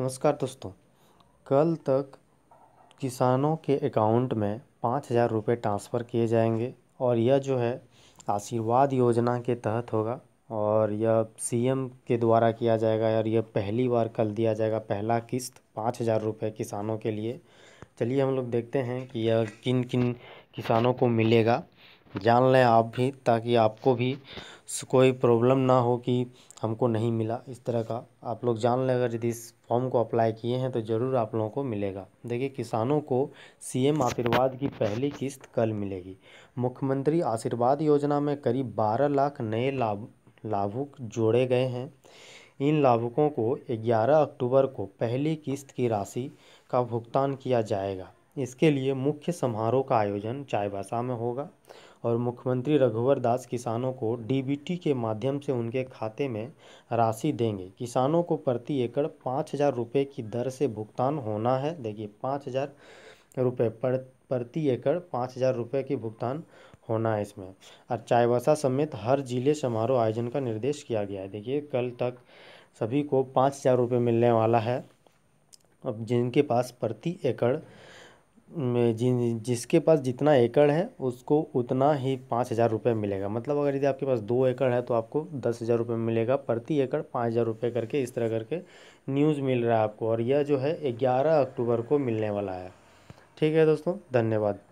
नमस्कार दोस्तों कल तक किसानों के अकाउंट में पाँच हज़ार रुपये ट्रांसफ़र किए जाएंगे और यह जो है आशीर्वाद योजना के तहत होगा और यह सीएम के द्वारा किया जाएगा और यह पहली बार कल दिया जाएगा पहला किस्त पाँच हज़ार रुपये किसानों के लिए चलिए हम लोग देखते हैं कि यह किन किन किसानों को मिलेगा जान लें आप भी ताकि आपको भी कोई प्रॉब्लम ना हो कि हमको नहीं मिला इस तरह का आप लोग जान लें अगर यदि इस फॉर्म को अप्लाई किए हैं तो ज़रूर आप लोगों को मिलेगा देखिए किसानों को सीएम आशीर्वाद की पहली किस्त कल मिलेगी मुख्यमंत्री आशीर्वाद योजना में करीब बारह लाख नए लाभ लाभुक जोड़े गए हैं इन लाभुकों को 11 अक्टूबर को पहली किस्त की राशि का भुगतान किया जाएगा इसके लिए मुख्य समारोह का आयोजन चाईबासा में होगा और मुख्यमंत्री रघुवर दास किसानों को डीबीटी के माध्यम से उनके खाते में राशि देंगे किसानों को प्रति एकड़ पाँच हज़ार रुपये की दर से भुगतान होना है देखिए पाँच हज़ार रुपये प्रति एकड़ पाँच हज़ार रुपये की भुगतान होना है इसमें और चाईबासा समेत हर जिले समारोह आयोजन का निर्देश किया गया है देखिए कल तक सभी को पाँच हज़ार रुपये मिलने वाला है अब जिनके पास प्रति एकड़ जिन जिसके पास जितना एकड़ है उसको उतना ही पाँच हज़ार रुपये मिलेगा मतलब अगर यदि आपके पास दो एकड़ है तो आपको दस हज़ार रुपये मिलेगा प्रति एकड़ पाँच हज़ार रुपये करके इस तरह करके न्यूज़ मिल रहा है आपको और यह जो है ग्यारह अक्टूबर को मिलने वाला है ठीक है दोस्तों धन्यवाद